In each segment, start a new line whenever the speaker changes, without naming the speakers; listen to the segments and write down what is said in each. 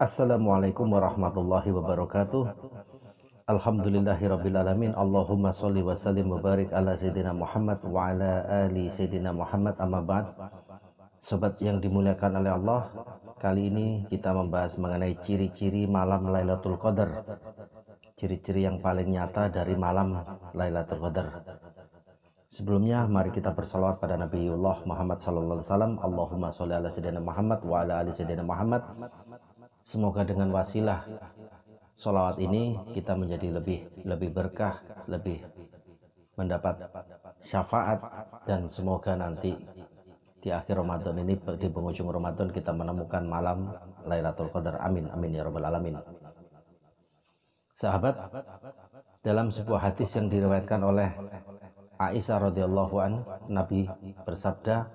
Assalamualaikum warahmatullahi wabarakatuh. Alhamdulillahirrabbilalamin Allahumma salli wa sallim wa barik ala Sayyidina Muhammad wa ala ali Sayyidina Muhammad amma ba'd Sobat yang dimuliakan oleh Allah Kali ini kita membahas mengenai ciri-ciri malam Lailatul Qadar Ciri-ciri yang paling nyata dari malam Lailatul Qadar Sebelumnya mari kita bersalawat pada Nabiullah Muhammad sallallahu alaihi wasallam. Allahumma sholli ala sayyidina Muhammad wa ala ali sayyidina Muhammad Semoga dengan wasilah solawat ini kita menjadi lebih lebih berkah, lebih mendapat syafaat dan semoga nanti di akhir Ramadan ini di penghujung Ramadan kita menemukan malam Lailatul Qadar. Amin amin ya rabbal alamin. Sahabat, dalam sebuah hadis yang diriwayatkan oleh Aisyah radhiyallahu an Nabi bersabda,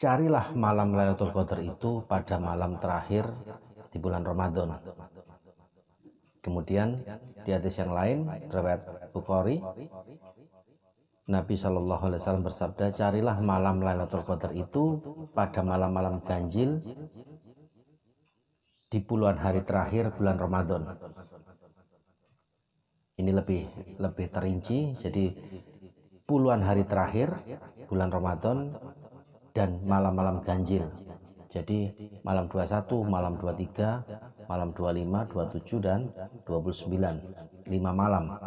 carilah malam Lailatul Qadar itu pada malam terakhir di bulan Ramadan. Kemudian di hadis yang lain riwayat Bukhari Nabi Shallallahu Alaihi Wasallam bersabda carilah malam Lailatul Qadar itu pada malam-malam ganjil di puluhan hari terakhir bulan Ramadan. Ini lebih lebih terinci jadi puluhan hari terakhir bulan Ramadan dan malam-malam ganjil. Jadi malam 21, malam 23, malam 25, 27 dan 29, lima malam.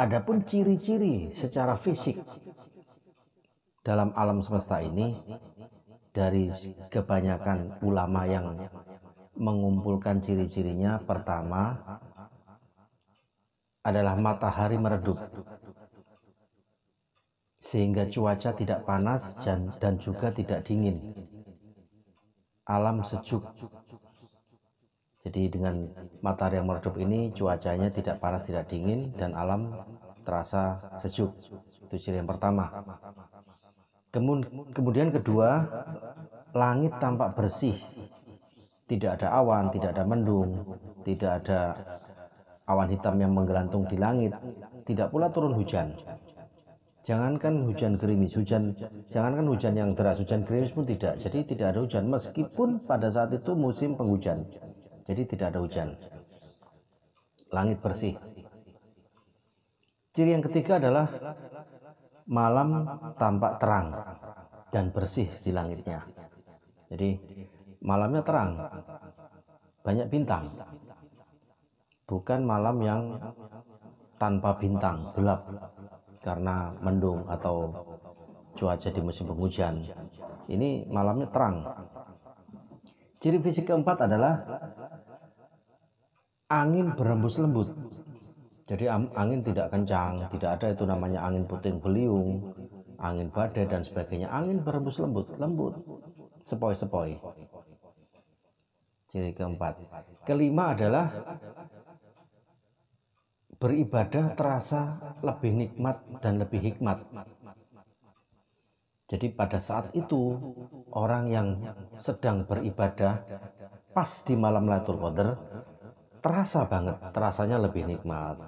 Adapun ciri-ciri secara fisik dalam alam semesta ini dari kebanyakan ulama yang mengumpulkan ciri-cirinya pertama adalah matahari meredup sehingga cuaca tidak panas dan, juga tidak dingin. Alam sejuk. Jadi dengan matahari yang meredup ini cuacanya tidak panas tidak dingin dan alam terasa sejuk. Itu ciri yang pertama. Kemudian kedua, langit tampak bersih. Tidak ada awan, tidak ada mendung, tidak ada awan hitam yang menggelantung di langit, tidak pula turun hujan. Jangankan hujan gerimis, hujan jangankan hujan yang deras, hujan gerimis pun tidak. Jadi tidak ada hujan meskipun pada saat itu musim penghujan. Jadi tidak ada hujan. Langit bersih. Ciri yang ketiga adalah malam tampak terang dan bersih di langitnya. Jadi malamnya terang, banyak bintang. Bukan malam yang tanpa bintang, gelap karena mendung atau cuaca di musim penghujan. Ini malamnya terang. Ciri fisik keempat adalah angin berembus lembut. Jadi angin tidak kencang, tidak ada itu namanya angin puting beliung, angin badai dan sebagainya. Angin berembus lembut, lembut, sepoi-sepoi. Ciri keempat. Kelima adalah beribadah terasa lebih nikmat dan lebih hikmat. Jadi pada saat itu orang yang sedang beribadah pas di malam Lailatul Qadar terasa banget, terasanya lebih nikmat.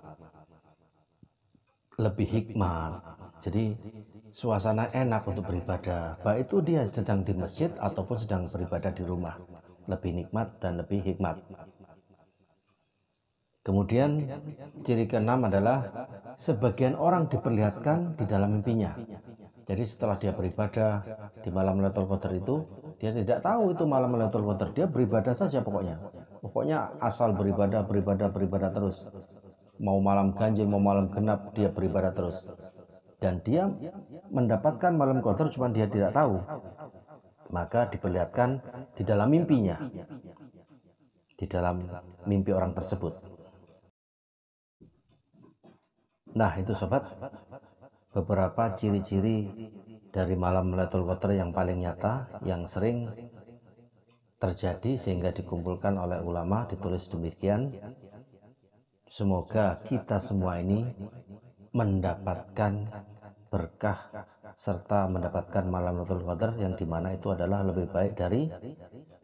Lebih hikmat. Jadi suasana enak untuk beribadah, baik itu dia sedang di masjid ataupun sedang beribadah di rumah. Lebih nikmat dan lebih hikmat. Kemudian ciri keenam adalah sebagian orang diperlihatkan di dalam mimpinya. Jadi setelah dia beribadah di malam Lailatul Qadar itu, dia tidak tahu itu malam Lailatul Qadar. Dia beribadah saja pokoknya. Pokoknya asal beribadah, beribadah, beribadah terus. Mau malam ganjil, mau malam genap, dia beribadah terus. Dan dia mendapatkan malam Qadar cuma dia tidak tahu. Maka diperlihatkan di dalam mimpinya di dalam mimpi orang tersebut. Nah, itu sobat, beberapa ciri-ciri dari malam Lailatul Qadar yang paling nyata yang sering terjadi sehingga dikumpulkan oleh ulama ditulis demikian. Semoga kita semua ini mendapatkan berkah serta mendapatkan malam Lailatul Qadar yang dimana itu adalah lebih baik dari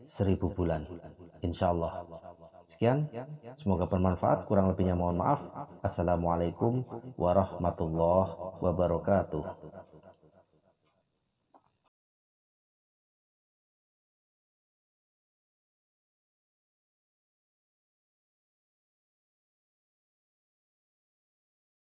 seribu bulan insya Allah. Sekian, semoga bermanfaat. Kurang lebihnya mohon maaf. Assalamualaikum warahmatullahi wabarakatuh.